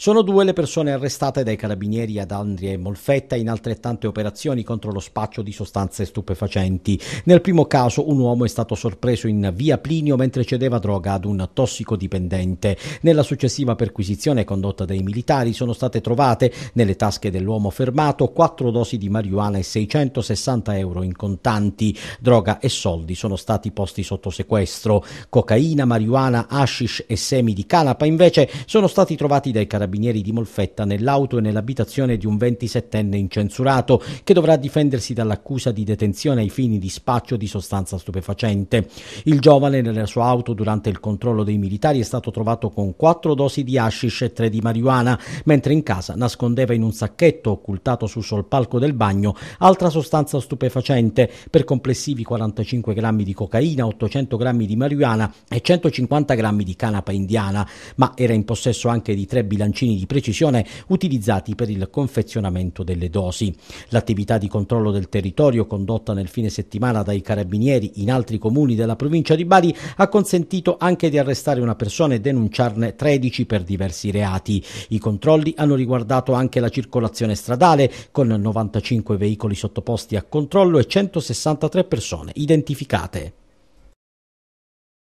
Sono due le persone arrestate dai carabinieri ad Andria e Molfetta in altrettante operazioni contro lo spaccio di sostanze stupefacenti. Nel primo caso un uomo è stato sorpreso in via Plinio mentre cedeva droga ad un tossicodipendente. Nella successiva perquisizione condotta dai militari sono state trovate nelle tasche dell'uomo fermato quattro dosi di marijuana e 660 euro in contanti. Droga e soldi sono stati posti sotto sequestro. Cocaina, marijuana, hashish e semi di canapa invece sono stati trovati dai carabinieri carabinieri di Molfetta nell'auto e nell'abitazione di un 27enne incensurato che dovrà difendersi dall'accusa di detenzione ai fini di spaccio di sostanza stupefacente. Il giovane nella sua auto durante il controllo dei militari è stato trovato con quattro dosi di hashish e tre di marijuana, mentre in casa nascondeva in un sacchetto occultato sul solpalco del bagno altra sostanza stupefacente per complessivi 45 grammi di cocaina, 800 grammi di marijuana e 150 grammi di canapa indiana, ma era in possesso anche di tre bilanci concini di precisione utilizzati per il confezionamento delle dosi. L'attività di controllo del territorio condotta nel fine settimana dai carabinieri in altri comuni della provincia di Bari ha consentito anche di arrestare una persona e denunciarne 13 per diversi reati. I controlli hanno riguardato anche la circolazione stradale con 95 veicoli sottoposti a controllo e 163 persone identificate.